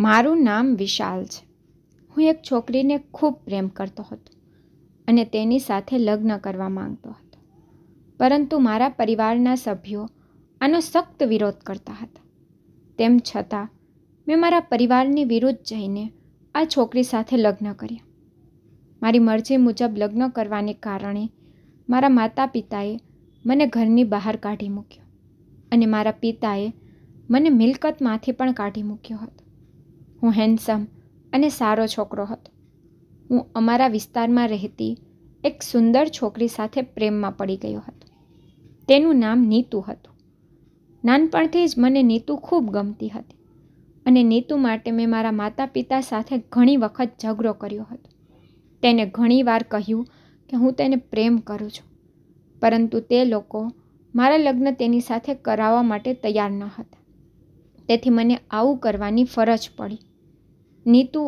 મારું નામ વિશાલ છે હું એક છોકરીને ખૂબ પ્રેમ કરતો હતો અને તેની સાથે લગ્ન કરવા માંગતો હતો પરંતુ મારા પરિવારના સભ્યો આનો સખ્ત વિરોધ કરતા હતા તેમ છતાં મેં મારા પરિવારની વિરુદ્ધ જઈને આ છોકરી સાથે લગ્ન કર્યા મારી મરજી મુજબ લગ્ન કરવાને કારણે મારા માતા પિતાએ મને ઘરની બહાર કાઢી મૂક્યો અને મારા પિતાએ મને મિલકતમાંથી પણ કાઢી મૂક્યો હતો હું હેન્ડસમ અને સારો છોકરો હતો હું અમારા વિસ્તારમાં રહેતી એક સુંદર છોકરી સાથે પ્રેમમાં પડી ગયો હતો તેનું નામ નીતુ હતું નાનપણથી જ મને નીતુ ખૂબ ગમતી હતી અને નીતુ માટે મેં મારા માતા પિતા સાથે ઘણી વખત ઝઘડો કર્યો હતો તેને ઘણીવાર કહ્યું કે હું તેને પ્રેમ કરું છું પરંતુ તે લોકો મારા લગ્ન તેની સાથે કરાવવા માટે તૈયાર ન હતા તેથી મને આવું કરવાની ફરજ પડી નીતુ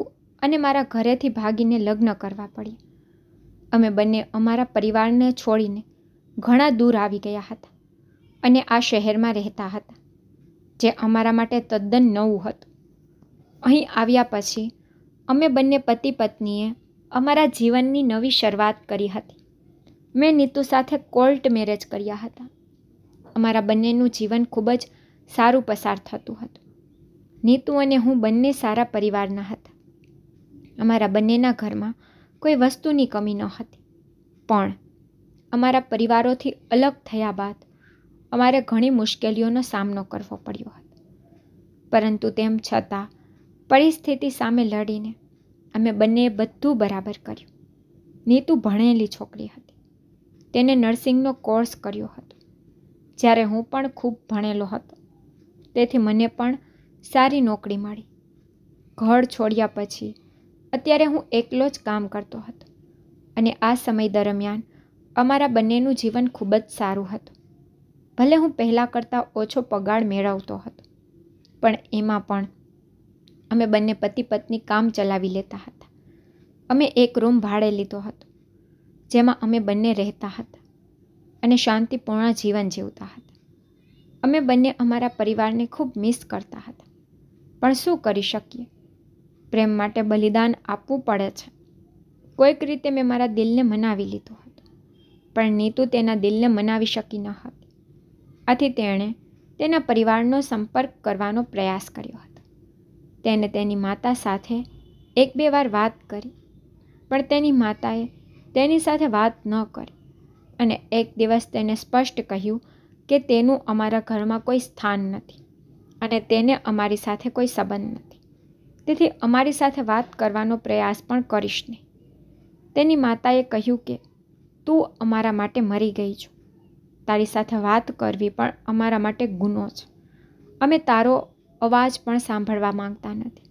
અને મારા ઘરેથી ભાગીને લગ્ન કરવા પડ્યા અમે બંને અમારા પરિવારને છોડીને ઘણા દૂર આવી ગયા હતા અને આ શહેરમાં રહેતા હતા જે અમારા માટે તદ્દન નવું હતું અહીં આવ્યા પછી અમે બંને પતિ પત્નીએ અમારા જીવનની નવી શરૂઆત કરી હતી મેં નીતુ સાથે કોર્ટ મેરેજ કર્યા હતા અમારા બંનેનું જીવન ખૂબ જ સારું પસાર થતું હતું નીતુ અને હું બંને સારા પરિવારના હતા અમારા બંનેના ઘરમાં કોઈ વસ્તુની કમી ન હતી પણ અમારા પરિવારોથી અલગ થયા બાદ અમારે ઘણી મુશ્કેલીઓનો સામનો કરવો પડ્યો હતો પરંતુ તેમ છતાં પરિસ્થિતિ સામે લડીને અમે બંને બધું બરાબર કર્યું નીતુ ભણેલી છોકરી હતી તેને નર્સિંગનો કોર્સ કર્યો હતો જ્યારે હું પણ ખૂબ ભણેલો હતો તેથી મને પણ સારી નોકરી મળી ઘર છોડ્યા પછી અત્યારે હું એકલો જ કામ કરતો હતો અને આ સમય દરમિયાન અમારા બંનેનું જીવન ખૂબ જ સારું હતું ભલે હું પહેલાં કરતાં ઓછો પગાર મેળવતો હતો પણ એમાં પણ અમે બંને પતિ પત્ની કામ ચલાવી લેતા હતા અમે એક રૂમ ભાડે લીધો હતો જેમાં અમે બંને રહેતા હતા અને શાંતિપૂર્ણ જીવન જીવતા હતા અમે બંને અમારા પરિવારને ખૂબ મિસ કરતા હતા પણ શું કરી શકીએ પ્રેમ માટે બલિદાન આપવું પડે છે કોઈક રીતે મેં મારા દિલને મનાવી લીધું હતું પણ નીતુ તેના દિલને મનાવી શકી ન હતી આથી તેણે તેના પરિવારનો સંપર્ક કરવાનો પ્રયાસ કર્યો હતો તેને તેની માતા સાથે એક બે વાર વાત કરી પણ તેની માતાએ તેની સાથે વાત ન કરી અને એક દિવસ તેને સ્પષ્ટ કહ્યું કે તેનું અમારા ઘરમાં કોઈ સ્થાન નથી અને તેને અમારી સાથે કોઈ સંબંધ નથી તેથી અમારી સાથે વાત કરવાનો પ્રયાસ પણ કરીશ નહીં તેની માતાએ કહ્યું કે તું અમારા માટે મરી ગઈ છું તારી સાથે વાત કરવી પણ અમારા માટે ગુનો છે અમે તારો અવાજ પણ સાંભળવા માંગતા નથી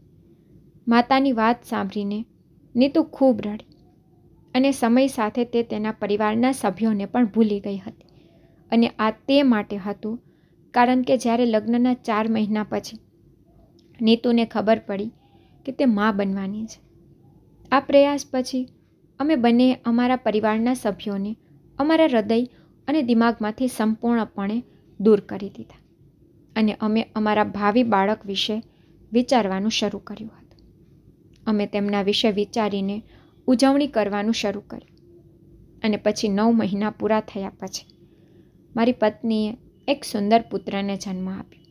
માતાની વાત સાંભળીને નીતુ ખૂબ રડી અને સમય સાથે તે તેના પરિવારના સભ્યોને પણ ભૂલી ગઈ હતી અને આ તે માટે હતું કારણ કે જ્યારે લગ્નના ચાર મહિના પછી નીતુને ખબર પડી કે તે મા બનવાની છે આ પ્રયાસ પછી અમે બંને અમારા પરિવારના સભ્યોને અમારા હૃદય અને દિમાગમાંથી સંપૂર્ણપણે દૂર કરી દીધા અને અમે અમારા ભાવિ બાળક વિશે વિચારવાનું શરૂ કર્યું હતું અમે તેમના વિશે વિચારીને ઉજવણી કરવાનું શરૂ કર્યું અને પછી નવ મહિના પૂરા થયા પછી મારી પત્નીએ એક સુંદર પુત્રને જન્મ આપ્યો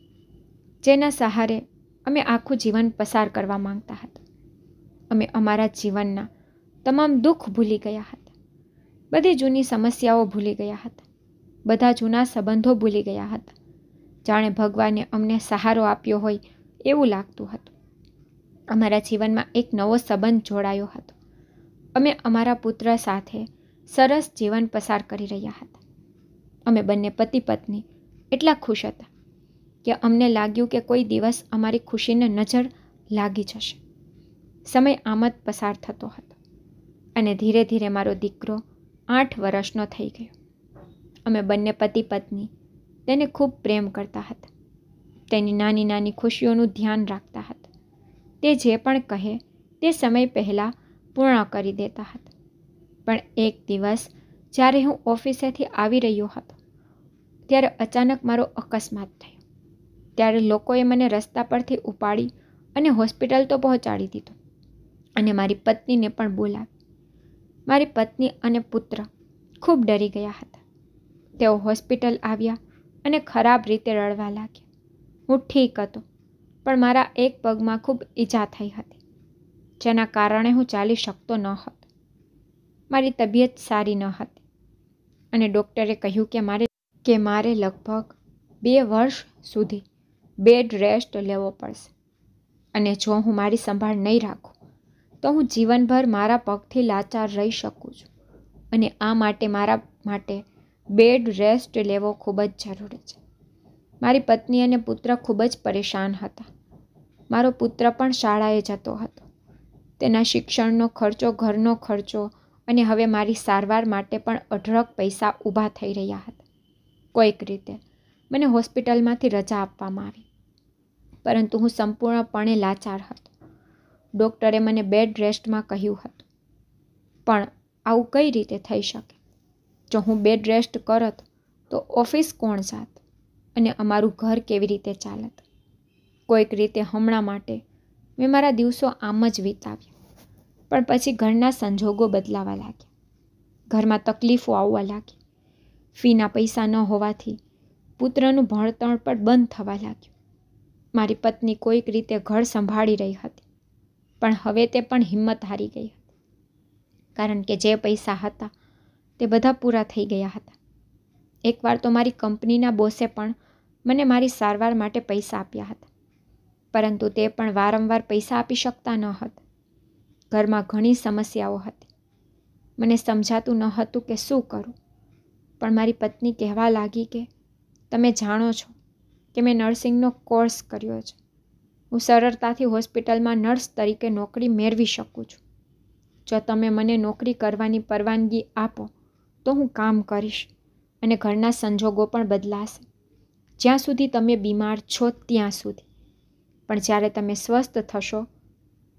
જેના સહારે અમે આખું જીવન પસાર કરવા માંગતા હતા અમે અમારા જીવનના તમામ દુઃખ ભૂલી ગયા હતા બધી જૂની સમસ્યાઓ ભૂલી ગયા હતા બધા જૂના સંબંધો ભૂલી ગયા હતા જાણે ભગવાને અમને સહારો આપ્યો હોય એવું લાગતું હતું અમારા જીવનમાં એક નવો સંબંધ જોડાયો હતો અમે અમારા પુત્ર સાથે સરસ જીવન પસાર કરી રહ્યા હતા અમે બંને પતિ પત્ની એટલા ખુશ હતા કે અમને લાગ્યું કે કોઈ દિવસ અમારી ખુશીને નજર લાગી જશે સમય આમ જ પસાર થતો હતો અને ધીરે ધીરે મારો દીકરો આઠ વર્ષનો થઈ ગયો અમે બંને પતિ પત્ની તેને ખૂબ પ્રેમ કરતા હતા તેની નાની નાની ખુશીઓનું ધ્યાન રાખતા હતા તે જે પણ કહે તે સમય પહેલાં પૂર્ણ કરી દેતા હતા પણ એક દિવસ જ્યારે હું ઓફિસેથી આવી રહ્યો હતો ત્યારે અચાનક મારો અકસ્માત થયો ત્યારે લોકોએ મને રસ્તા પરથી ઉપાડી અને હોસ્પિટલ તો પહોંચાડી દીધો અને મારી પત્નીને પણ બોલાવી મારી પત્ની અને પુત્ર ખૂબ ડરી ગયા હતા તેઓ હોસ્પિટલ આવ્યા અને ખરાબ રીતે રડવા લાગ્યા હું ઠીક હતો પણ મારા એક પગમાં ખૂબ ઈજા થઈ હતી જેના કારણે હું ચાલી શકતો ન હતો મારી તબિયત સારી ન હતી અને ડૉક્ટરે કહ્યું કે મારે કે મારે લગભગ બે વર્ષ સુધી બેડ રેસ્ટ લેવો પડશે અને જો હું મારી સંભાળ નહીં રાખું તો હું જીવનભર મારા પગથી લાચાર રહી શકું છું અને આ માટે મારા માટે બેડ રેસ્ટ લેવો ખૂબ જ જરૂરી છે મારી પત્ની અને પુત્ર ખૂબ જ પરેશાન હતા મારો પુત્ર પણ શાળાએ જતો હતો તેના શિક્ષણનો ખર્ચો ઘરનો ખર્ચો અને હવે મારી સારવાર માટે પણ અઢળક પૈસા ઊભા થઈ રહ્યા હતા કોઈક રીતે મને હોસ્પિટલમાંથી રજા આપવામાં આવી પરંતુ હું સંપૂર્ણપણે લાચાર હતો ડૉક્ટરે મને બેડ રેસ્ટમાં કહ્યું હતું પણ આવું કઈ રીતે થઈ શકે જો હું બેડ રેસ્ટ કરત તો ઓફિસ કોણ જાત અને અમારું ઘર કેવી રીતે ચાલત કોઈક રીતે હમણાં માટે મેં મારા દિવસો આમ જ વિતાવ્યા પણ પછી ઘરના સંજોગો બદલાવા લાગ્યા ઘરમાં તકલીફો આવવા લાગી ફીના પૈસા ન હોવાથી પુત્રનું ભણતર પણ બંધ થવા લાગ્યું મારી પત્ની કોઈક રીતે ઘર સંભાળી રહી હતી પણ હવે તે પણ હિંમત હારી ગઈ હતી કારણ કે જે પૈસા હતા તે બધા પૂરા થઈ ગયા હતા એકવાર તો મારી કંપનીના બોસે પણ મને મારી સારવાર માટે પૈસા આપ્યા હતા પરંતુ તે પણ વારંવાર પૈસા આપી શકતા ન હતા ઘરમાં ઘણી સમસ્યાઓ હતી મને સમજાતું ન હતું કે શું કરું પણ મારી પત્ની કહેવા લાગી કે તમે જાણો છો કે મેં નર્સિંગનો કોર્સ કર્યો છે હું સરળતાથી હોસ્પિટલમાં નર્સ તરીકે નોકરી મેળવી શકું છું જો તમે મને નોકરી કરવાની પરવાનગી આપો તો હું કામ કરીશ અને ઘરના સંજોગો પણ બદલાશે જ્યાં સુધી તમે બીમાર છો ત્યાં સુધી પણ જ્યારે તમે સ્વસ્થ થશો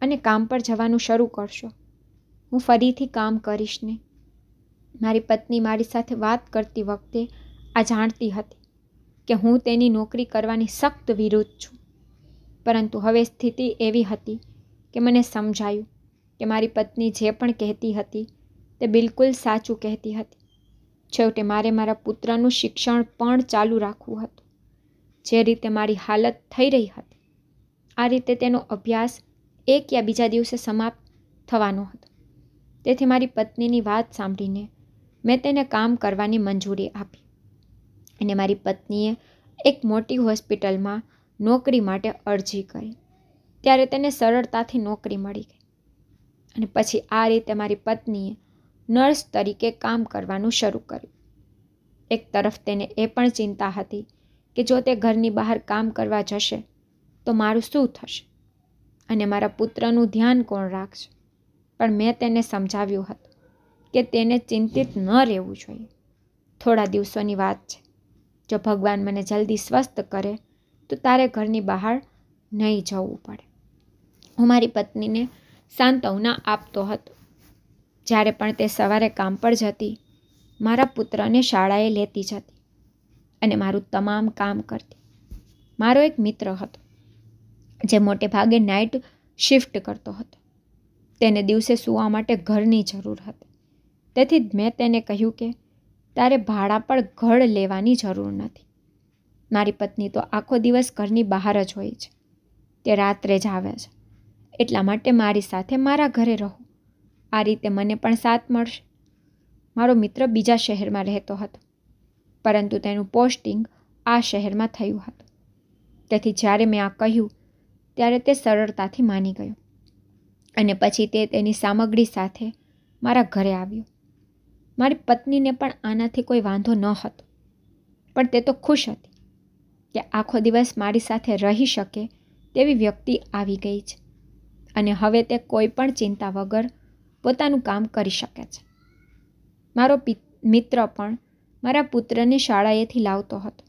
અને કામ પર જવાનું શરૂ કરશો હું ફરીથી કામ કરીશ નહીં મારી પત્ની મારી સાથે વાત કરતી વખતે આ જાણતી હતી કે હું તેની નોકરી કરવાની સખ્ત વિરુદ્ધ છું પરંતુ હવે સ્થિતિ એવી હતી કે મને સમજાયું કે મારી પત્ની જે પણ કહેતી હતી તે બિલકુલ સાચું કહેતી હતી છેવટે મારે મારા પુત્રનું શિક્ષણ પણ ચાલુ રાખવું હતું જે રીતે મારી હાલત થઈ રહી હતી આ રીતે તેનો અભ્યાસ એક યા બીજા દિવસે સમાપ્ત થવાનો હતો તેથી મારી પત્નીની વાત સાંભળીને મેં તેને કામ કરવાની મંજૂરી આપી અને મારી પત્નીએ એક મોટી હોસ્પિટલમાં નોકરી માટે અરજી કરી ત્યારે તેને સરળતાથી નોકરી મળી ગઈ અને પછી આ રીતે મારી પત્નીએ નર્સ તરીકે કામ કરવાનું શરૂ કર્યું એક તરફ તેને એ પણ ચિંતા હતી કે જો તે ઘરની બહાર કામ કરવા જશે તો મારું શું થશે અને મારા પુત્રનું ધ્યાન કોણ રાખશે પણ મેં તેને સમજાવ્યું હતું કે તેને ચિંતિત ન રહેવું જોઈએ થોડા દિવસોની વાત છે જો ભગવાન મને જલ્દી સ્વસ્થ કરે તો તારે ઘરની બહાર નહીં જવું પડે હું મારી પત્નીને સાંત્વના આપતો હતો જ્યારે પણ તે સવારે કામ પર જતી મારા પુત્રને શાળાએ લેતી જતી અને મારું તમામ કામ કરતી મારો એક મિત્ર હતો જે મોટે ભાગે નાઇટ શિફ્ટ કરતો હતો તેને દિવસે સૂવા માટે ઘરની જરૂર હતી તેથી જ મેં તેને કહ્યું કે તારે ભાડા પણ ઘર લેવાની જરૂર નથી મારી પત્ની તો આખો દિવસ ઘરની બહાર જ હોય છે તે રાત્રે જ આવે છે એટલા માટે મારી સાથે મારા ઘરે રહો આ રીતે મને પણ સાથ મળશે મારો મિત્ર બીજા શહેરમાં રહેતો હતો પરંતુ તેનું પોસ્ટિંગ આ શહેરમાં થયું હતું તેથી જ્યારે મેં આ કહ્યું ત્યારે તે સરળતાથી માની ગયો અને પછી તે તેની સામગ્રી સાથે મારા ઘરે આવ્યો મારી પત્નીને પણ આનાથી કોઈ વાંધો ન હતો પણ તે તો ખુશ હતી કે આખો દિવસ મારી સાથે રહી શકે તેવી વ્યક્તિ આવી ગઈ છે અને હવે તે કોઈ પણ ચિંતા વગર પોતાનું કામ કરી શકે છે મારો મિત્ર પણ મારા પુત્રને શાળાએથી લાવતો હતો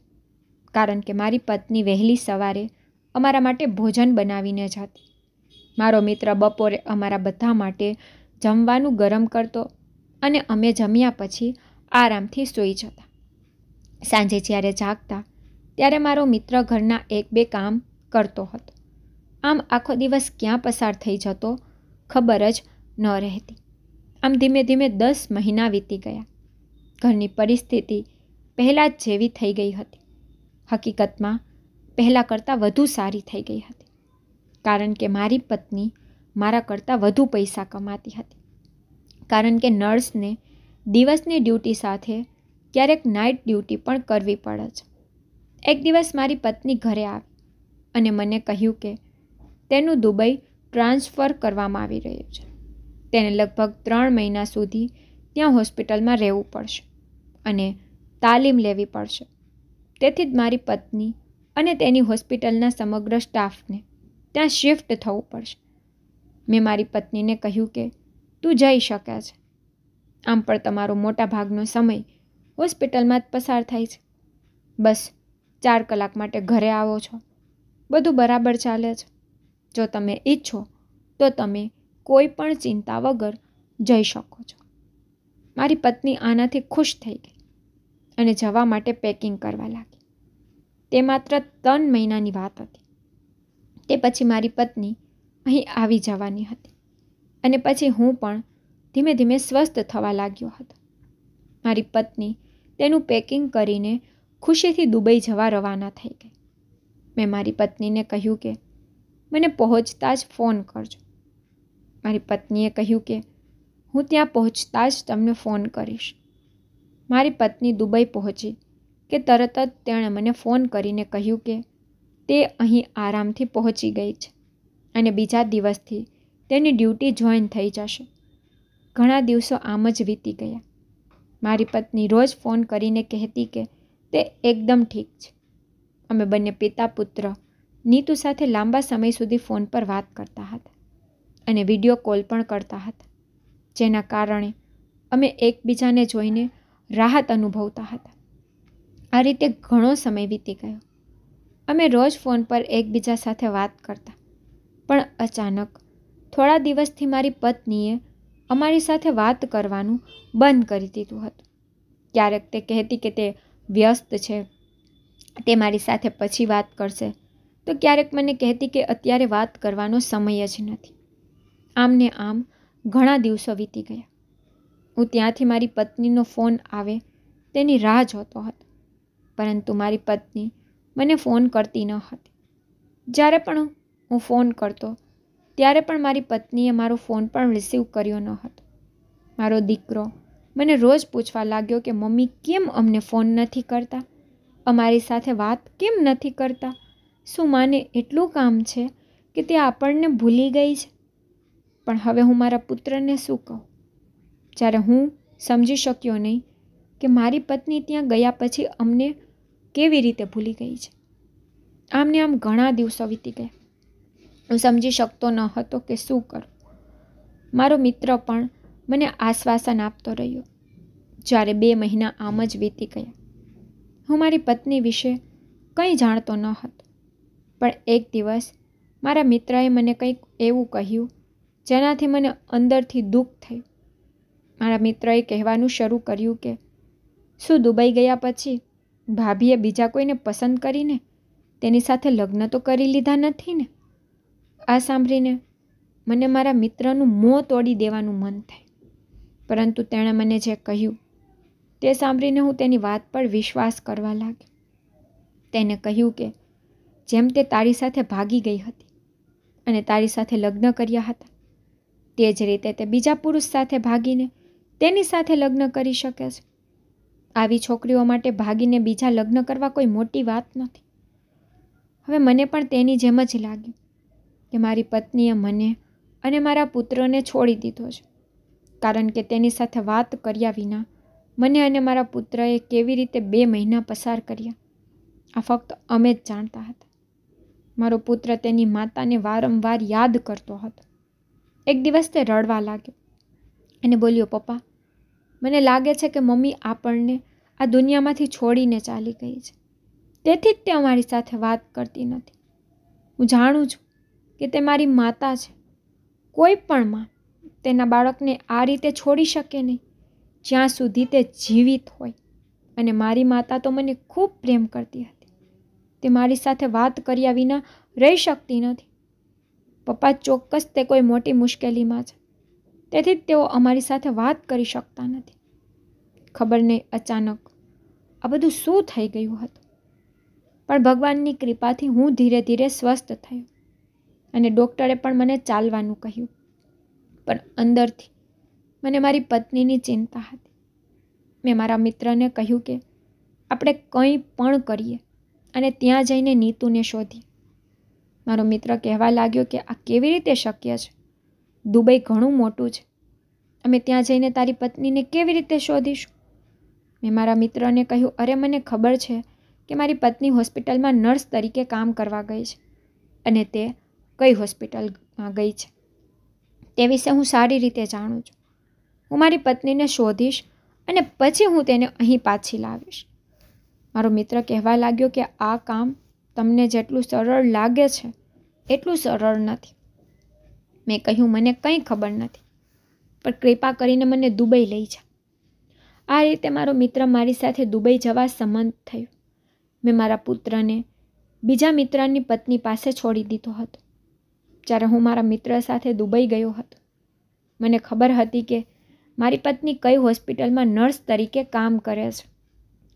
કારણ કે મારી પત્ની વહેલી સવારે અમારા માટે ભોજન બનાવીને જતી મારો મિત્ર બપોરે અમારા બધા માટે જમવાનું ગરમ કરતો અને અમે જમ્યા પછી આરામથી સૂઈ જતા સાંજે જ્યારે જાગતા ત્યારે મારો મિત્ર ઘરના એક બે કામ કરતો હતો આમ આખો દિવસ ક્યાં પસાર થઈ જતો ખબર જ ન રહેતી આમ ધીમે ધીમે દસ મહિના વીતી ગયા ઘરની પરિસ્થિતિ પહેલાં જ જેવી થઈ ગઈ હતી હકીકતમાં પહેલાં કરતાં વધુ સારી થઈ ગઈ હતી કારણ કે મારી પત્ની મારા કરતાં વધુ પૈસા કમાતી હતી કારણ કે નર્સને દિવસની ડ્યુટી સાથે ક્યારેક નાઇટ ડ્યુટી પણ કરવી પડે છે એક દિવસ મારી પત્ની ઘરે આવી અને મને કહ્યું કે તેનું દુબઈ ટ્રાન્સફર કરવામાં આવી રહ્યું છે તેને લગભગ ત્રણ મહિના સુધી ત્યાં હોસ્પિટલમાં રહેવું પડશે અને તાલીમ લેવી પડશે તેથી જ મારી પત્ની અને તેની હોસ્પિટલના સમગ્ર સ્ટાફને ત્યાં શિફ્ટ થવું પડશે મેં મારી પત્નીને કહ્યું કે તું જઈ શકે છે આમ પણ તમારો મોટાભાગનો સમય હોસ્પિટલમાં જ પસાર થાય છે બસ ચાર કલાક માટે ઘરે આવો છો બધું બરાબર ચાલે છે જો તમે ઈચ્છો તો તમે કોઈ પણ ચિંતા વગર જઈ શકો છો મારી પત્ની આનાથી ખુશ થઈ ગઈ અને જવા માટે પેકિંગ કરવા લાગી તે માત્ર ત્રણ મહિનાની વાત હતી તે પછી મારી પત્ની અહીં આવી જવાની હતી અને પછી હું પણ ધીમે ધીમે સ્વસ્થ થવા લાગ્યો હતો મારી પત્ની તેનું પેકિંગ કરીને ખુશીથી દુબઈ જવા રવાના થઈ ગઈ મેં મારી પત્નીને કહ્યું કે મને પહોંચતા જ ફોન કરજો મારી પત્નીએ કહ્યું કે હું ત્યાં પહોંચતા જ તમને ફોન કરીશ મારી પત્ની દુબઈ પહોંચી કે તરત જ તેણે મને ફોન કરીને કહ્યું કે તે અહીં આરામથી પહોંચી ગઈ છે અને બીજા દિવસથી તેની ડ્યુટી જોઈન થઈ જશે ઘણા દિવસો આમ જ વીતી ગયા મારી પત્ની રોજ ફોન કરીને કહેતી કે તે એકદમ ઠીક છે અમે બંને પિતા પુત્ર નીતુ સાથે લાંબા સમય સુધી ફોન પર વાત કરતા હતા અને વિડીયો કોલ પણ કરતા હતા જેના કારણે અમે એકબીજાને જોઈને રાહત અનુભવતા હતા આ રીતે ઘણો સમય વીતી ગયો અમે રોજ ફોન પર એકબીજા સાથે વાત કરતા પણ અચાનક થોડા દિવસથી મારી પત્નીએ અમારી સાથે વાત કરવાનું બંધ કરી દીધું હતું ક્યારેક તે કહેતી કે તે વ્યસ્ત છે તે મારી સાથે પછી વાત કરશે તો ક્યારેક મને કહેતી કે અત્યારે વાત કરવાનો સમય જ નથી આમને આમ ઘણા દિવસો વીતી ગયા હું ત્યાંથી મારી પત્નીનો ફોન આવે તેની રાહ જોતો હતો પરંતુ મારી પત્ની મને ફોન કરતી ન હતી જ્યારે પણ હું ફોન કરતો ત્યારે પણ મારી પત્નીએ મારો ફોન પણ રિસીવ કર્યો ન હતો મારો દીકરો મને રોજ પૂછવા લાગ્યો કે મમ્મી કેમ અમને ફોન નથી કરતા અમારી સાથે વાત કેમ નથી કરતા શું માને એટલું કામ છે કે તે આપણને ભૂલી ગઈ છે પણ હવે હું મારા પુત્રને શું કહું જ્યારે હું સમજી શક્યો નહીં કે મારી પત્ની ત્યાં ગયા પછી અમને કેવી રીતે ભૂલી ગઈ છે આમને આમ ઘણા દિવસો વીતી ગયા હું સમજી શકતો ન હતો કે શું કરું મારો મિત્ર પણ મને આશ્વાસન આપતો રહ્યો જ્યારે બે મહિના આમ જ વીતી ગયા હું મારી પત્ની વિશે કંઈ જાણતો ન હતો પણ એક દિવસ મારા મિત્રએ મને કંઈક એવું કહ્યું જેનાથી મને અંદરથી દુઃખ થયું મારા મિત્રએ કહેવાનું શરૂ કર્યું કે શું દુબઈ ગયા પછી ભાભીએ બીજા કોઈને પસંદ કરીને તેની સાથે લગ્ન તો કરી લીધા નથી ને આ સાંભળીને મને મારા મિત્રનું મોં તોડી દેવાનું મન થાય પરંતુ તેણે મને જે કહ્યું તે સાંભળીને હું તેની વાત પર વિશ્વાસ કરવા લાગી તેને કહ્યું કે જેમ તે તારી સાથે ભાગી ગઈ હતી અને તારી સાથે લગ્ન કર્યા હતા તે જ રીતે તે બીજા પુરુષ સાથે ભાગીને તેની સાથે લગ્ન કરી શકે છે આવી છોકરીઓ માટે ભાગીને બીજા લગ્ન કરવા કોઈ મોટી વાત નથી હવે મને પણ તેની જેમ જ લાગ્યું કે મારી પત્નીએ મને અને મારા પુત્રને છોડી દીધો છે કારણ કે તેની સાથે વાત કર્યા વિના મને અને મારા પુત્રએ કેવી રીતે બે મહિના પસાર કર્યા આ ફક્ત અમે જ જાણતા હતા મારો પુત્ર તેની માતાને વારંવાર યાદ કરતો હતો એક દિવસ તે રડવા લાગ્યો અને બોલ્યો પપ્પા મને લાગે છે કે મમ્મી આપણને આ દુનિયામાંથી છોડીને ચાલી ગઈ છે તેથી જ તે અમારી સાથે વાત કરતી નથી હું જાણું છું કે તે મારી માતા છે કોઈ પણ માં તેના બાળકને આ રીતે છોડી શકે નહીં જ્યાં સુધી તે જીવિત હોય અને મારી માતા તો મને ખૂબ પ્રેમ કરતી હતી તે મારી સાથે વાત કર્યા વિના રહી શકતી નથી પપ્પા ચોક્કસ તે કોઈ મોટી મુશ્કેલીમાં છે તેથી તેઓ અમારી સાથે વાત કરી શકતા નથી ખબર નહીં અચાનક આ બધું શું થઈ ગયું હતું પણ ભગવાનની કૃપાથી હું ધીરે ધીરે સ્વસ્થ થયો અને ડૉક્ટરે પણ મને ચાલવાનું કહ્યું પણ અંદરથી મને મારી પત્નીની ચિંતા હતી મેં મારા મિત્રને કહ્યું કે આપણે કંઈ પણ કરીએ અને ત્યાં જઈને નીતુને શોધી મારો મિત્ર કહેવા લાગ્યો કે આ કેવી રીતે શક્ય છે દુબઈ ઘણું મોટું છે અમે ત્યાં જઈને તારી પત્નીને કેવી રીતે શોધીશું મેં મારા મિત્રને કહ્યું અરે મને ખબર છે કે મારી પત્ની હોસ્પિટલમાં નર્સ તરીકે કામ કરવા ગઈ છે અને તે કઈ હોસ્પિટલમાં ગઈ છે તે વિશે હું સારી રીતે જાણું છું હું મારી પત્નીને શોધીશ અને પછી હું તેને અહીં પાછી લાવીશ મારો મિત્ર કહેવા લાગ્યો કે આ કામ તમને જેટલું સરળ લાગે છે એટલું સરળ નથી મેં કહ્યું મને કંઈ ખબર નથી પણ કૃપા કરીને મને દુબઈ લઈ જા આ રીતે મારો મિત્ર મારી સાથે દુબઈ જવા સંમત થયો મેં મારા પુત્રને બીજા મિત્રની પત્ની પાસે છોડી દીધો હતો જ્યારે હું મારા મિત્ર સાથે દુબઈ ગયો હતો મને ખબર હતી કે મારી પત્ની કઈ હોસ્પિટલમાં નર્સ તરીકે કામ કરે છે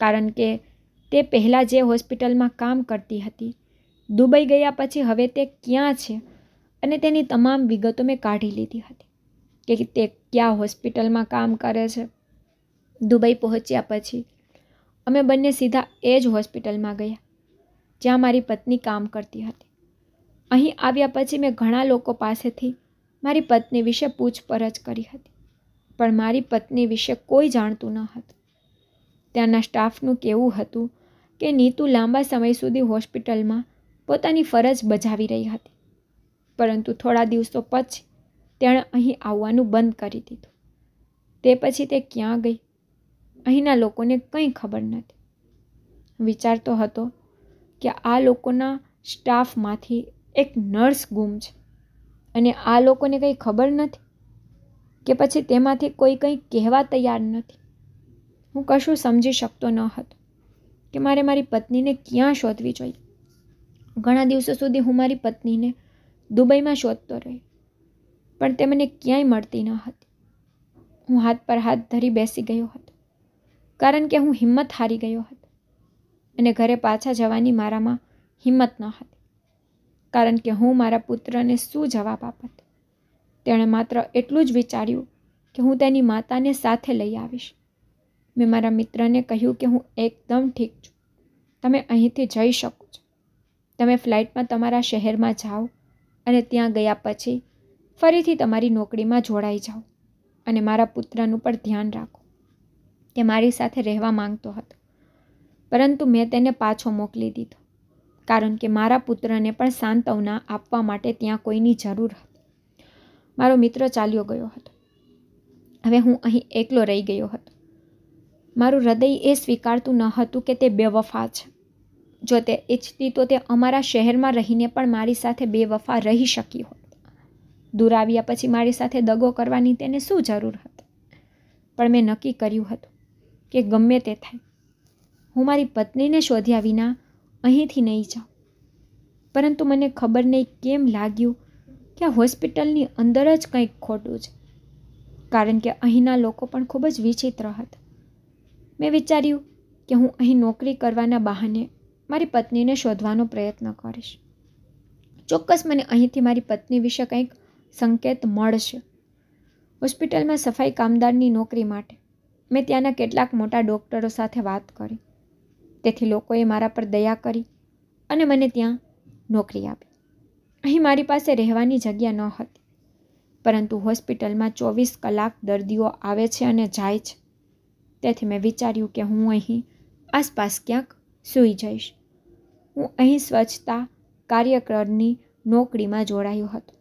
કારણ કે તે પહેલાં જે હોસ્પિટલમાં કામ કરતી હતી દુબઈ ગયા પછી હવે તે ક્યાં છે અને તેની તમામ વિગતો મેં કાઢી લીધી હતી કે તે ક્યાં હોસ્પિટલમાં કામ કરે છે દુબઈ પહોંચ્યા પછી અમે બંને સીધા એ જ હોસ્પિટલમાં ગયા જ્યાં મારી પત્ની કામ કરતી હતી અહીં આવ્યા પછી મેં ઘણા લોકો પાસેથી મારી પત્ની વિશે પૂછપરછ કરી હતી પણ મારી પત્ની વિશે કોઈ જાણતું ન હતું ત્યાંના સ્ટાફનું કેવું હતું કે નીતુ લાંબા સમય સુધી હોસ્પિટલમાં પોતાની ફરજ બજાવી રહી હતી પરંતુ થોડા દિવસો પછી તેણે અહીં આવવાનું બંધ કરી દીધું તે પછી તે ક્યાં ગઈ અહીંના લોકોને કંઈ ખબર નથી વિચારતો હતો કે આ લોકોના સ્ટાફમાંથી એક નર્સ ગુમ છે અને આ લોકોને કંઈ ખબર નથી કે પછી તેમાંથી કોઈ કંઈ કહેવા તૈયાર નથી હું કશું સમજી શકતો ન હતો કે મારે મારી પત્નીને ક્યાં શોધવી જોઈએ ઘણા દિવસો સુધી હું મારી પત્નીને દુબઈમાં શોધતો રહી પણ તે મને ક્યાંય મળતી ન હતી હું હાથ પર હાથ ધરી બેસી ગયો હતો કારણ કે હું હિંમત હારી ગયો હતો અને ઘરે પાછા જવાની મારામાં હિંમત ન હતી કારણ કે હું મારા પુત્રને શું જવાબ આપત તેણે માત્ર એટલું જ વિચાર્યું કે હું તેની માતાને સાથે લઈ આવીશ મેં મારા મિત્રને કહ્યું કે હું એકદમ ઠીક છું તમે અહીંથી જઈ શકો છો તમે ફ્લાઇટમાં તમારા શહેરમાં જાઓ અને ત્યાં ગયા પછી ફરીથી તમારી નોકરીમાં જોડાઈ જાઓ અને મારા પુત્રનું પણ ધ્યાન રાખો તે મારી સાથે રહેવા માંગતો હતો પરંતુ મેં તેને પાછો મોકલી દીધો કારણ કે મારા પુત્રને પણ સાંત્વના આપવા માટે ત્યાં કોઈની જરૂર હતી મારો મિત્ર ચાલ્યો ગયો હતો હવે હું અહીં એકલો રહી ગયો હતો મારું હૃદય એ સ્વીકારતું ન હતું કે તે બેવફા છે જો તે ઈચ્છતી તો તે અમારા શહેરમાં રહીને પણ મારી સાથે બેવફા રહી શકી હોત દૂર આવ્યા પછી મારી સાથે દગો કરવાની તેને શું જરૂર હતી પણ મેં નક્કી કર્યું હતું કે ગમે તે થાય હું મારી પત્નીને શોધ્યા વિના અહીંથી નહીં જાઉં પરંતુ મને ખબર નહીં કેમ લાગ્યું કે આ હોસ્પિટલની અંદર જ કંઈક ખોટું છે કારણ કે અહીંના લોકો પણ ખૂબ જ વિચિત્ર હતા મેં વિચાર્યું કે હું અહીં નોકરી કરવાના બહાને મારી પત્નીને શોધવાનો પ્રયત્ન કરીશ ચોક્કસ મને અહીંથી મારી પત્ની વિશે કંઈક સંકેત મળશે હોસ્પિટલમાં સફાઈ કામદારની નોકરી માટે મેં ત્યાંના કેટલાક મોટા ડૉક્ટરો સાથે વાત કરી તેથી લોકોએ મારા પર દયા કરી અને મને ત્યાં નોકરી આપી અહીં મારી પાસે રહેવાની જગ્યા ન હતી પરંતુ હોસ્પિટલમાં ચોવીસ કલાક દર્દીઓ આવે છે અને જાય છે તેથી મેં વિચાર્યું કે હું અહીં આસપાસ ક્યાંક સૂઈ જઈશ હું અહીં સ્વચ્છતા કાર્યકરની નોકરીમાં જોડાયો હતો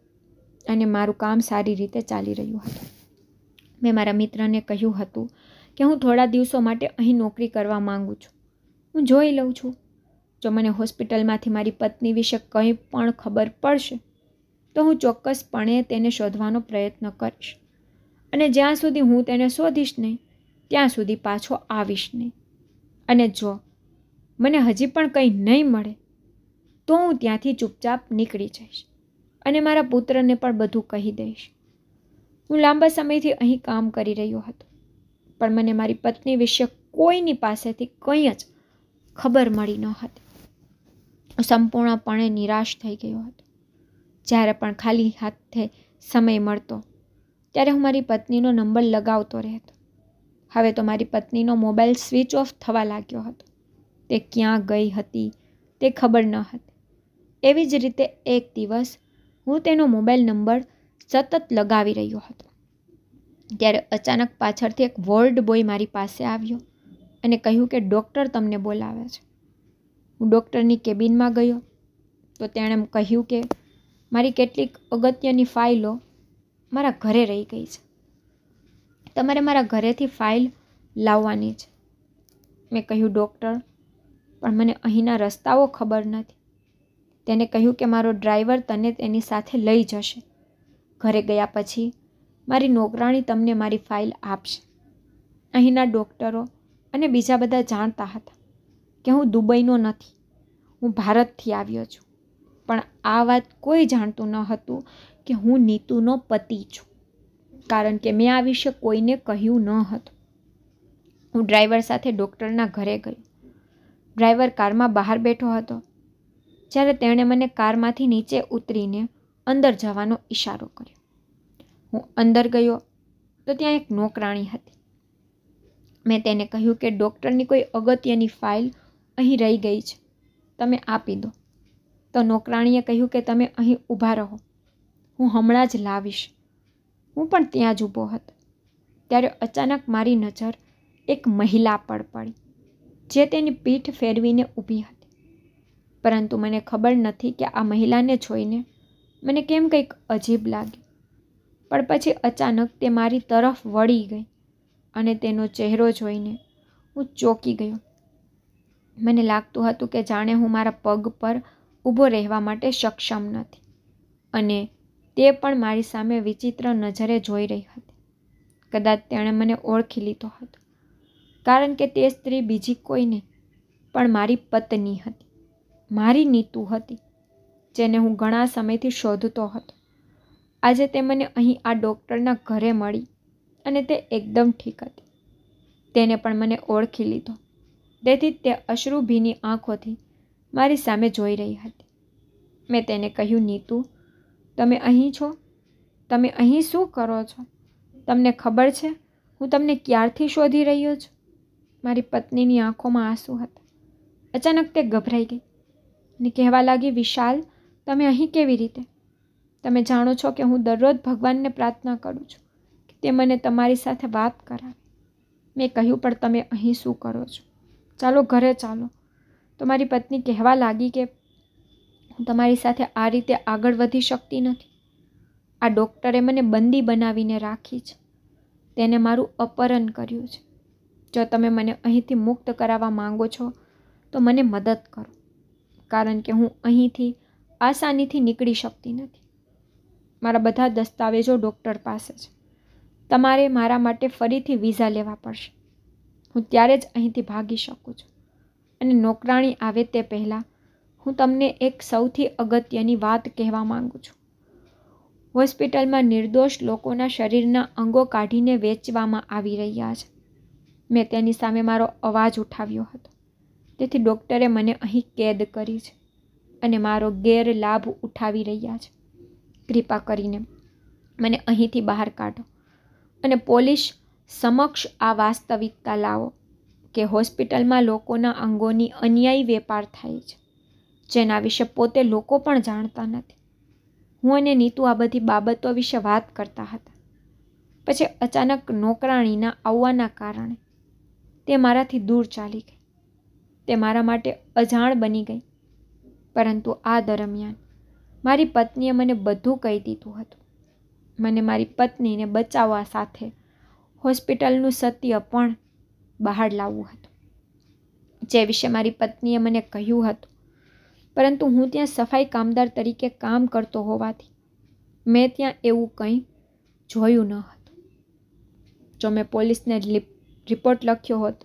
અને મારું કામ સારી રીતે ચાલી રહ્યું હતું મેં મારા મિત્રને કહ્યું હતું કે હું થોડા દિવસો માટે અહીં નોકરી કરવા માગું છું હું જોઈ લઉં છું જો મને હોસ્પિટલમાંથી મારી પત્ની વિશે કંઈ પણ ખબર પડશે તો હું ચોક્કસપણે તેને શોધવાનો પ્રયત્ન કરીશ અને જ્યાં સુધી હું તેને શોધીશ નહીં ત્યાં સુધી પાછો આવીશ નહીં અને જો મને હજી પણ કંઈ નહીં મળે તો હું ત્યાંથી ચૂપચાપ નીકળી જઈશ અને મારા પુત્રને પણ બધું કહી દઈશ હું લાંબા સમયથી અહીં કામ કરી રહ્યો હતો પણ મને મારી પત્ની વિશે કોઈની પાસેથી કંઈ જ ખબર મળી ન હતી સંપૂર્ણપણે નિરાશ થઈ ગયો હતો જ્યારે પણ ખાલી હાથે સમય મળતો ત્યારે હું મારી પત્નીનો નંબર લગાવતો રહેતો હવે તો મારી પત્નીનો મોબાઈલ સ્વિચ ઓફ થવા લાગ્યો હતો તે ક્યાં ગઈ હતી તે ખબર ન હતી એવી જ રીતે એક દિવસ હું તેનો મોબાઈલ નંબર સતત લગાવી રહ્યો હતો ત્યારે અચાનક પાછળથી એક વોર્ડ બોય મારી પાસે આવ્યો અને કહ્યું કે ડૉક્ટર તમને બોલાવે છે હું ડૉક્ટરની કેબિનમાં ગયો તો તેણે કહ્યું કે મારી કેટલીક અગત્યની ફાઇલો મારા ઘરે રહી ગઈ છે તમારે મારા ઘરેથી ફાઇલ લાવવાની છે મેં કહ્યું ડૉક્ટર પણ મને અહીંના રસ્તાઓ ખબર નથી તેને કહ્યું કે મારો ડ્રાઈવર તને તેની સાથે લઈ જશે ઘરે ગયા પછી મારી નોકરાણી તમને મારી ફાઇલ આપશે અહીંના ડૉક્ટરો અને બીજા બધા જાણતા હતા કે હું દુબઈનો નથી હું ભારતથી આવ્યો છું પણ આ વાત કોઈ જાણતું ન હતું કે હું નીતુનો પતિ છું કારણ કે મેં આ વિશે કોઈને કહ્યું ન હતું હું ડ્રાઈવર સાથે ડૉક્ટરના ઘરે ગયો ડ્રાઈવર કારમાં બહાર બેઠો હતો જ્યારે તેણે મને કારમાંથી નીચે ઉતરીને અંદર જવાનો ઈશારો કર્યો હું અંદર ગયો તો ત્યાં એક નોકરાણી હતી મેં તેને કહ્યું કે ડૉક્ટરની કોઈ અગત્યની ફાઇલ અહીં રહી ગઈ છે તમે આપી દો તો નોકરાણીએ કહ્યું કે તમે અહીં ઊભા રહો હું હમણાં જ લાવીશ હું પણ ત્યાં જ ઊભો હતો ત્યારે અચાનક મારી નજર એક મહિલા પર પડી જે તેની પીઠ ફેરવીને ઊભી હતી પરંતુ મને ખબર નથી કે આ મહિલાને જોઈને મને કેમ કંઈક અજીબ લાગ્યું પણ પછી અચાનક તે મારી તરફ વળી ગઈ અને તેનો ચહેરો જોઈને હું ચોકી ગયો મને લાગતું હતું કે જાણે હું મારા પગ પર ઊભો રહેવા માટે સક્ષમ નથી અને તે પણ મારી સામે વિચિત્ર નજરે જોઈ રહી હતી કદાચ તેણે મને ઓળખી લીધો હતો કારણ કે તે સ્ત્રી બીજી કોઈને પણ મારી પત્ની હતી મારી નીતુ હતી જેને હું ઘણા સમયથી શોધતો હતો આજે તે મને અહીં આ ડૉક્ટરના ઘરે મળી અને તે એકદમ ઠીક હતી તેને પણ મને ઓળખી લીધો તેથી તે અશ્રુભીની આંખોથી મારી સામે જોઈ રહી હતી મેં તેને કહ્યું નીતુ તમે અહીં છો તમે અહીં શું કરો છો તમને ખબર છે હું તમને ક્યારથી શોધી રહ્યો છું મારી પત્નીની આંખોમાં આંસુ હતા અચાનક તે ગભરાઈ ગઈ અને કહેવા લાગી વિશાલ તમે અહીં કેવી રીતે તમે જાણો છો કે હું દરરોજ ભગવાનને પ્રાર્થના કરું છું તે મને તમારી સાથે વાત કરાવી મેં કહ્યું પણ તમે અહીં શું કરો છો ચાલો ઘરે ચાલો તો મારી પત્ની કહેવા લાગી કે હું તમારી સાથે આ રીતે આગળ વધી શકતી નથી આ ડૉક્ટરે મને બંદી બનાવીને રાખી છે તેને મારું અપહરણ કર્યું છે જો તમે મને અહીંથી મુક્ત કરાવવા માંગો છો તો મને મદદ કરો કારણ કે હું અહીંથી આસાનીથી નીકળી શકતી નથી મારા બધા દસ્તાવેજો ડૉક્ટર પાસે છે તમારે મારા માટે ફરીથી વિઝા લેવા પડશે હું ત્યારે જ અહીંથી ભાગી શકું છું અને નોકરાણી આવે તે પહેલાં હું તમને એક સૌથી અગત્યની વાત કહેવા માગું છું હોસ્પિટલમાં નિર્દોષ લોકોના શરીરના અંગો કાઢીને વેચવામાં આવી રહ્યા છે મેં તેની સામે મારો અવાજ ઉઠાવ્યો હતો તેથી ડૉક્ટરે મને અહીં કેદ કરી છે અને મારો ગેરલાભ ઉઠાવી રહ્યા છે કૃપા કરીને મને અહીંથી બહાર કાઢો અને પોલીસ સમક્ષ આ વાસ્તવિકતા લાવો કે હોસ્પિટલમાં લોકોના અંગોની અન્યાયી વેપાર થાય છે જેના વિશે પોતે લોકો પણ જાણતા નથી હું અને નીતુ આ બધી બાબતો વિશે વાત કરતા હતા પછી અચાનક નોકરાણીના આવવાના કારણે તે મારાથી દૂર ચાલી ગઈ તે મારા માટે અજાણ બની ગઈ પરંતુ આ દરમિયાન મારી પત્નીએ મને બધું કહી દીધું હતું મને મારી પત્નીને બચાવવા સાથે હોસ્પિટલનું સત્ય પણ બહાર લાવવું હતું જે વિશે મારી પત્નીએ મને કહ્યું હતું પરંતુ હું ત્યાં સફાઈ કામદાર તરીકે કામ કરતો હોવાથી મેં ત્યાં એવું કંઈ જોયું ન હતું જો મેં પોલીસને રિપોર્ટ લખ્યો હોત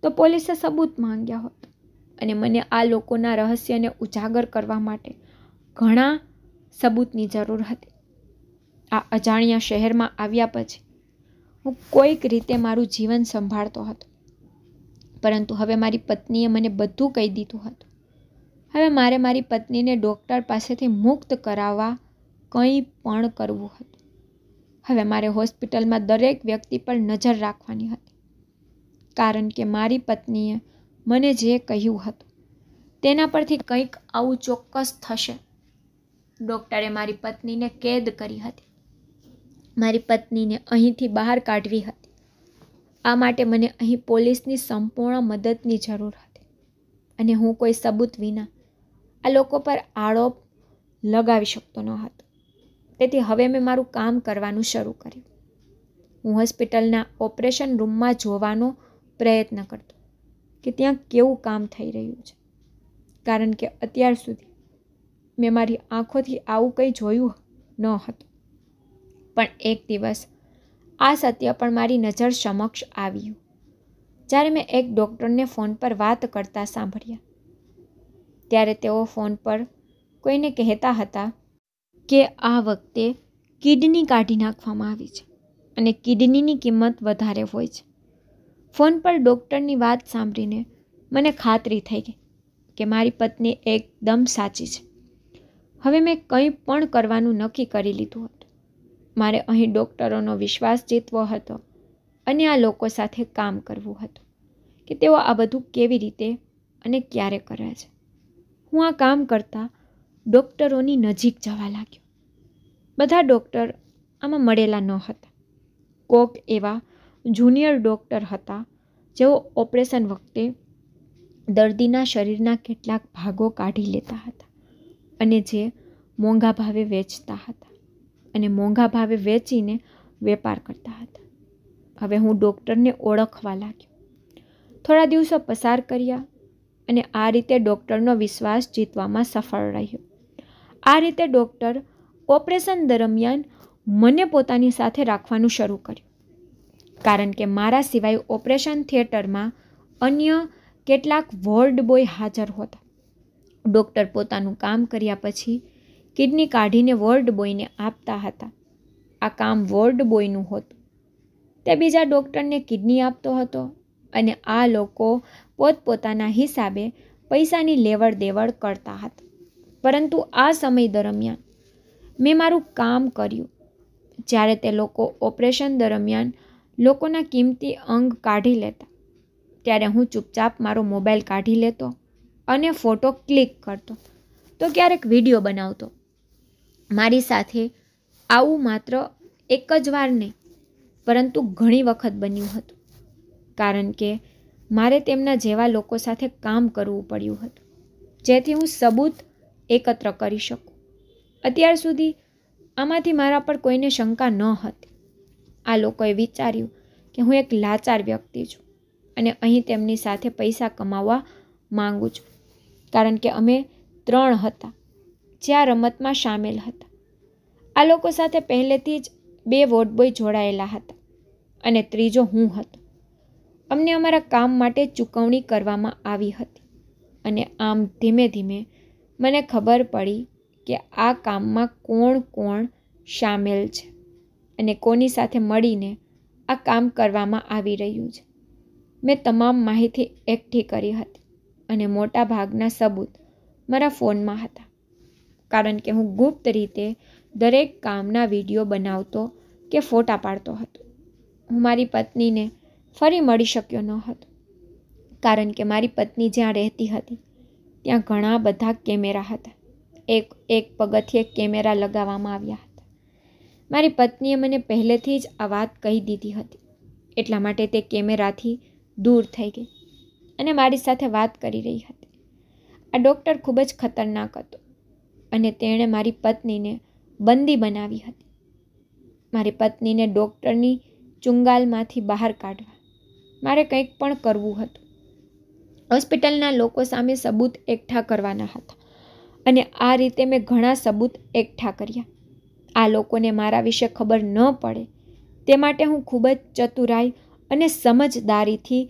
તો પોલીસે સબૂત માંગ્યા હોત અને મને આ લોકોના રહસ્યને ઉજાગર કરવા માટે ઘણા સબૂતની જરૂર હતી આ અજાણ્યા શહેરમાં આવ્યા પછી હું કોઈક રીતે મારું જીવન સંભાળતો હતો પરંતુ હવે મારી પત્નીએ મને બધું કહી દીધું હતું હવે મારે મારી પત્નીને ડૉક્ટર પાસેથી મુક્ત કરાવવા કંઈ પણ કરવું હતું હવે મારે હોસ્પિટલમાં દરેક વ્યક્તિ પર નજર રાખવાની હતી કારણ કે મારી પત્નીએ મને જે કહ્યું હતું તેના પરથી કંઈક આવું ચોક્કસ થશે ડૉક્ટરે મારી પત્નીને કેદ કરી હતી મારી પત્નીને અહીંથી બહાર કાઢવી હતી આ માટે મને અહીં પોલીસની સંપૂર્ણ મદદની જરૂર હતી અને હું કોઈ સબૂત વિના આ લોકો પર આરોપ લગાવી શકતો ન હતો તેથી હવે મેં મારું કામ કરવાનું શરૂ કર્યું હું હોસ્પિટલના ઓપરેશન રૂમમાં જોવાનો પ્રયત્ન કરતો કે ત્યાં કેવું કામ થઈ રહ્યું છે કારણ કે અત્યાર સુધી મેં મારી આંખોથી આવું કંઈ જોયું ન હતું પણ એક દિવસ આ સત્ય પણ મારી નજર સમક્ષ આવ્યું જ્યારે મેં એક ડૉક્ટરને ફોન પર વાત કરતા સાંભળ્યા ત્યારે તેઓ ફોન પર કોઈને કહેતા હતા કે આ વખતે કિડની કાઢી નાખવામાં આવી છે અને કિડનીની કિંમત વધારે હોય છે ફોન પર ડૉક્ટરની વાત સાંભળીને મને ખાતરી થઈ ગઈ કે મારી પત્ની એકદમ સાચી છે હવે મેં કંઈ પણ કરવાનું નક્કી કરી લીધું હતું મારે અહીં ડૉક્ટરોનો વિશ્વાસ જીતવો હતો અને આ લોકો સાથે કામ કરવું હતું કે તેઓ આ બધું કેવી રીતે અને ક્યારે કરે છે હું આ કામ કરતાં ડૉક્ટરોની નજીક જવા લાગ્યો બધા ડૉક્ટર આમાં મળેલા ન હતા કોક એવા જુનિયર ડૉક્ટર હતા જેઓ ઓપરેશન વખતે દર્દીના શરીરના કેટલાક ભાગો કાઢી લેતા હતા અને જે મોંઘા ભાવે વેચતા હતા અને મોંઘા ભાવે વેચીને વેપાર કરતા હતા હવે હું ડૉક્ટરને ઓળખવા લાગ્યો થોડા દિવસો પસાર કર્યા અને આ રીતે ડૉક્ટરનો વિશ્વાસ જીતવામાં સફળ રહ્યો આ રીતે ડૉક્ટર ઓપરેશન દરમિયાન મને પોતાની સાથે રાખવાનું શરૂ કર્યું કારણ કે મારા સિવાય ઓપરેશન થિયેટરમાં અન્ય કેટલાક વોર્ડ બોય હાજર હતા ડૉક્ટર પોતાનું કામ કર્યા પછી કિડની કાઢીને વોર્ડ બોયને આપતા હતા આ કામ વોર્ડ બોયનું હતું તે બીજા ડૉક્ટરને કિડની આપતો હતો અને આ લોકો પોતપોતાના હિસાબે પૈસાની લેવડ દેવડ કરતા હતા પરંતુ આ સમય દરમિયાન મેં મારું કામ કર્યું જ્યારે તે લોકો ઓપરેશન દરમિયાન લોકોના કિંમતી અંગ કાઢી લેતા ત્યારે હું ચૂપચાપ મારો મોબાઈલ કાઢી લેતો અને ફોટો ક્લિક કરતો તો ક્યારેક વિડીયો બનાવતો મારી સાથે આવું માત્ર એક જ વાર નહીં પરંતુ ઘણી વખત બન્યું હતું કારણ કે મારે તેમના જેવા લોકો સાથે કામ કરવું પડ્યું હતું જેથી હું સબૂત એકત્ર કરી શકું અત્યાર સુધી આમાંથી મારા પર કોઈને શંકા ન હતી આ લોકોએ વિચાર્યું કે હું એક લાચાર વ્યક્તિ છું અને અહીં તેમની સાથે પૈસા કમાવવા માગું છું કારણ કે અમે ત્રણ હતા જે આ રમતમાં સામેલ હતા આ લોકો સાથે પહેલેથી જ બે વોર્ડ બોય જોડાયેલા હતા અને ત્રીજો હું હતો અમને અમારા કામ માટે ચૂકવણી કરવામાં આવી હતી અને આમ ધીમે ધીમે મને ખબર પડી કે આ કામમાં કોણ કોણ સામેલ છે અને કોની સાથે મળીને આ કામ કરવામાં આવી રહ્યું છે મેં તમામ માહિતી એકઠી કરી હતી અને મોટા ભાગના સબૂત મારા ફોનમાં હતા કારણ કે હું ગુપ્ત રીતે દરેક કામના વિડીયો બનાવતો કે ફોટા પાડતો હતો હું મારી પત્નીને ફરી મળી શક્યો ન હતો કારણ કે મારી પત્ની જ્યાં રહેતી હતી ત્યાં ઘણા બધા કેમેરા હતા એક એક પગથિયે કેમેરા લગાવવામાં આવ્યા હતા મારી પત્નીએ મને પહેલેથી જ આ વાત કહી દીધી હતી એટલા માટે તે કેમેરાથી દૂર થઈ ગઈ અને મારી સાથે વાત કરી રહી હતી આ ડૉક્ટર ખૂબ જ ખતરનાક હતો અને તેણે મારી પત્નીને બંદી બનાવી હતી મારી પત્નીને ડૉક્ટરની ચુંગાલમાંથી બહાર કાઢવા મારે કંઈક પણ કરવું હતું હોસ્પિટલના લોકો સામે સબૂત એકઠા કરવાના હતા અને આ રીતે મેં ઘણા સબૂત એકઠા કર્યા આ લોકોને મારા વિશે ખબર ન પડે તે માટે હું ખૂબ જ ચતુરાઈ અને સમજદારીથી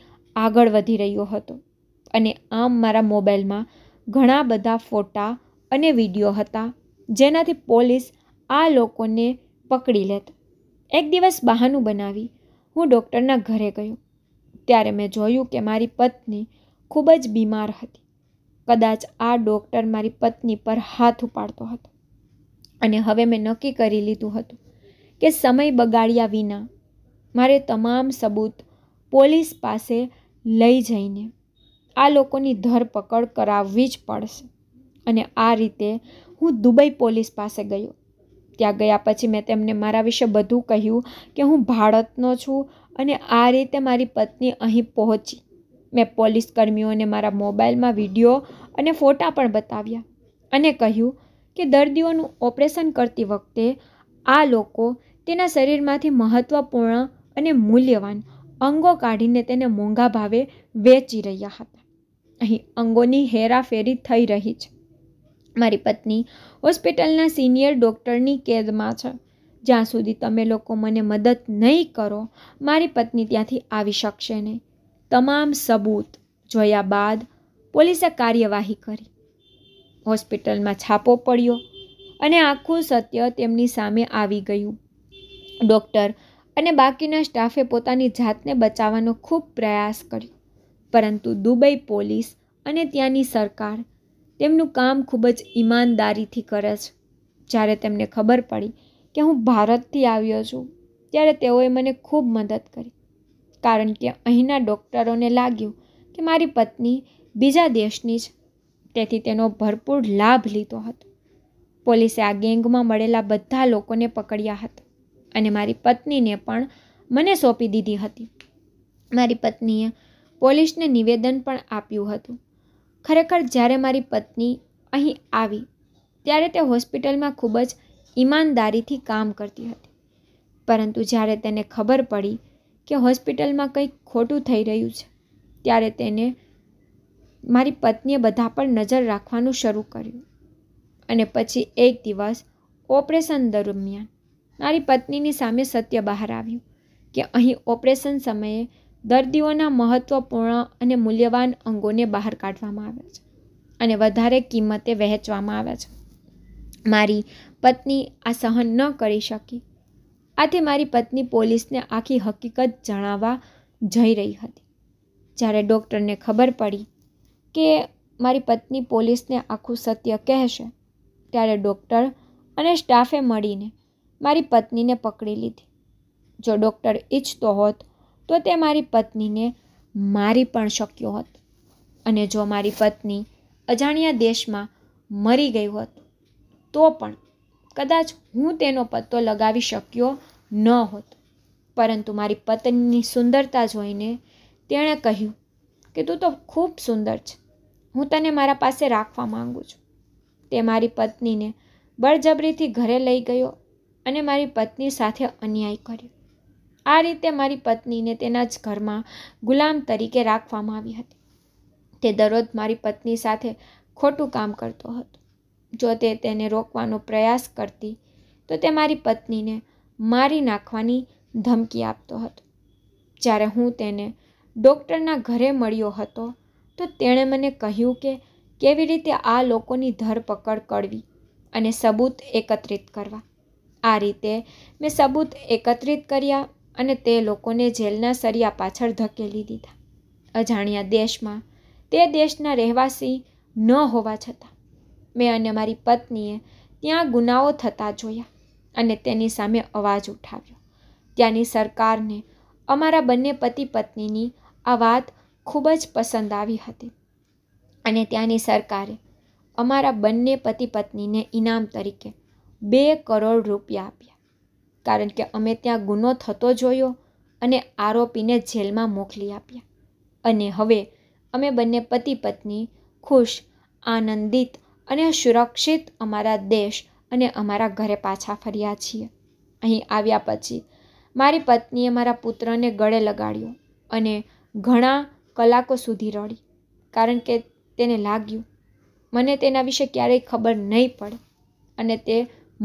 આગળ વધી રહ્યો હતો અને આમ મારા મોબાઈલમાં ઘણા બધા ફોટા અને વિડીયો હતા જેનાથી પોલીસ આ લોકોને પકડી લેત એક દિવસ બહાનું બનાવી હું ડૉક્ટરના ઘરે ગયો ત્યારે મેં જોયું કે મારી પત્ની ખૂબ જ બીમાર હતી કદાચ આ ડૉક્ટર મારી પત્ની પર હાથ ઉપાડતો હતો અને હવે મેં નક્કી કરી લીધું હતું કે સમય બગાડ્યા વિના મારે તમામ સબૂત પોલીસ પાસે લઈ જઈને આ લોકોની ધરપકડ કરાવવી જ પડશે અને આ રીતે હું દુબઈ પોલીસ પાસે ગયો ત્યાં ગયા પછી મેં તેમને મારા વિશે બધું કહ્યું કે હું ભારતનો છું અને આ રીતે મારી પત્ની અહીં પહોંચી મેં પોલીસ કર્મીઓને મારા મોબાઈલમાં વિડીયો અને ફોટા પણ બતાવ્યા અને કહ્યું કે દર્દીઓનું ઓપરેશન કરતી વખતે આ લોકો તેના શરીરમાંથી મહત્ત્વપૂર્ણ અને મૂલ્યવાન અંગો કાઢીને તેને મોંઘા ભાવે વેચી રહ્યા હતા અહીં અંગોની હેરાફેરી થઈ રહી છે મારી પત્ની હોસ્પિટલના સિનિયર ડૉક્ટરની કેદમાં છે જ્યાં સુધી તમે લોકો મને મદદ નહીં કરો મારી પત્ની ત્યાંથી આવી શકશે નહીં તમામ સબૂત જોયા બાદ પોલીસે કાર્યવાહી કરી હોસ્પિટલમાં છાપો પડ્યો અને આખું સત્ય તેમની સામે આવી ગયું ડૉક્ટર અને બાકીના સ્ટાફે પોતાની જાતને બચાવવાનો ખૂબ પ્રયાસ કર્યો પરંતુ દુબઈ પોલીસ અને ત્યાંની સરકાર તેમનું કામ ખૂબ જ ઈમાનદારીથી કરે છે જ્યારે તેમને ખબર પડી કે હું ભારતથી આવ્યો છું ત્યારે તેઓએ મને ખૂબ મદદ કરી કારણ કે અહીંના ડૉક્ટરોને લાગ્યું કે મારી પત્ની બીજા દેશની છે તેથી તેનો ભરપૂર લાભ લીધો હતો પોલીસે આ ગેંગમાં મળેલા બધા લોકોને પકડ્યા હતા અને મારી પત્નીને પણ મને સોંપી દીધી હતી મારી પત્નીએ પોલીસને નિવેદન પણ આપ્યું હતું ખરેખર જ્યારે મારી પત્ની અહીં આવી ત્યારે તે હોસ્પિટલમાં ખૂબ જ ઈમાનદારીથી કામ કરતી હતી પરંતુ જ્યારે તેને ખબર પડી કે હોસ્પિટલમાં કંઈક ખોટું થઈ રહ્યું છે ત્યારે તેને મારી પત્નીએ બધા પર નજર રાખવાનું શરૂ કર્યું અને પછી એક દિવસ ઓપરેશન દરમિયાન મારી પત્નીની સામે સત્ય બહાર આવ્યું કે અહીં ઓપરેશન સમયે દર્દીઓના મહત્ત્વપૂર્ણ અને મૂલ્યવાન અંગોને બહાર કાઢવામાં આવે છે અને વધારે કિંમતે વહેંચવામાં આવે છે મારી પત્ની આ સહન ન કરી શકી આથી મારી પત્ની પોલીસને આખી હકીકત જણાવવા જઈ રહી હતી જ્યારે ડૉક્ટરને ખબર પડી કે મારી પત્ની પોલીસને આખું સત્ય કહેશે ત્યારે ડૉક્ટર અને સ્ટાફે મળીને મારી પત્નીને પકડી લીધી જો ડૉક્ટર ઈચ્છતો હોત તો તે મારી પત્નીને મારી પણ શક્યો હોત અને જો મારી પત્ની અજાણ્યા દેશમાં મરી ગઈ હોત તો પણ કદાચ હું તેનો પત્તો લગાવી શક્યો ન હોત પરંતુ મારી પત્નીની સુંદરતા જોઈને તેણે કહ્યું કે તું તો ખૂબ સુંદર છે હું તને મારા પાસે રાખવા માગું છું તે મારી પત્નીને બળજબરીથી ઘરે લઈ ગયો અને મારી પત્ની સાથે અન્યાય કર્યો આ રીતે મારી પત્નીને તેના જ ઘરમાં ગુલામ તરીકે રાખવામાં આવી હતી તે દરરોજ મારી પત્ની સાથે ખોટું કામ કરતો હતો જો તે તેને રોકવાનો પ્રયાસ કરતી તો તે મારી પત્નીને મારી નાખવાની ધમકી આપતો હતો જ્યારે હું તેને ડૉક્ટરના ઘરે મળ્યો હતો તો તેણે મને કહ્યું કે કેવી રીતે આ લોકોની ધરપકડ કરવી અને સબૂત એકત્રિત કરવા આ રીતે મેં સબૂત એકત્રિત કર્યા અને તે લોકોને જેલના સરિયા પાછળ ધકેલી દીધા અજાણ્યા દેશમાં તે દેશના રહેવાસી ન હોવા છતાં મેં અને મારી પત્નીએ ત્યાં ગુનાઓ થતા જોયા અને તેની સામે અવાજ ઉઠાવ્યો ત્યાંની સરકારને અમારા બંને પતિ પત્નીની આ વાત ખૂબ જ પસંદ આવી હતી અને ત્યાંની સરકારે અમારા બંને પતિ પત્નીને ઇનામ તરીકે બે કરોડ રૂપિયા આપ્યા કારણ કે અમે ત્યાં ગુનો થતો જોયો અને આરોપીને જેલમાં મોકલી આપ્યા અને હવે અમે બંને પતિ પત્ની ખુશ આનંદિત અને સુરક્ષિત અમારા દેશ અને અમારા ઘરે પાછા ફર્યા છીએ અહીં આવ્યા પછી મારી પત્નીએ મારા પુત્રને ગળે લગાડ્યો અને ઘણા કલાકો સુધી રડી કારણ કે તેને લાગ્યું મને તેના વિશે ક્યારેય ખબર નહીં પડે અને તે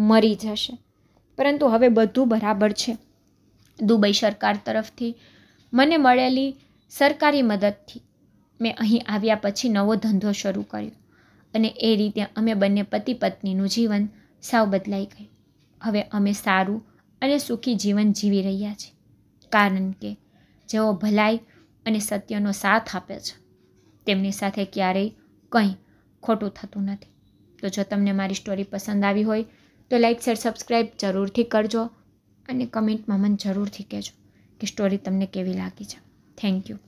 મરી જશે પરંતુ હવે બધું બરાબર છે દુબઈ સરકાર તરફથી મને મળેલી સરકારી મદદથી મેં અહીં આવ્યા પછી નવો ધંધો શરૂ કર્યો અને એ રીતે અમે બંને પતિ પત્નીનું જીવન સાવ બદલાઈ ગયું હવે અમે સારું અને સુખી જીવન જીવી રહ્યા છીએ કારણ કે જેઓ ભલાઈ અને સત્યનો સાથ આપે છે તેમની સાથે ક્યારેય કંઈ ખોટું થતું નથી તો જો તમને મારી સ્ટોરી પસંદ આવી હોય તો લાઈક શેર સબસ્ક્રાઈબ જરૂરથી કરજો અને કમેન્ટમાં મને જરૂરથી કહેજો કે સ્ટોરી તમને કેવી લાગી છે થેન્ક યુ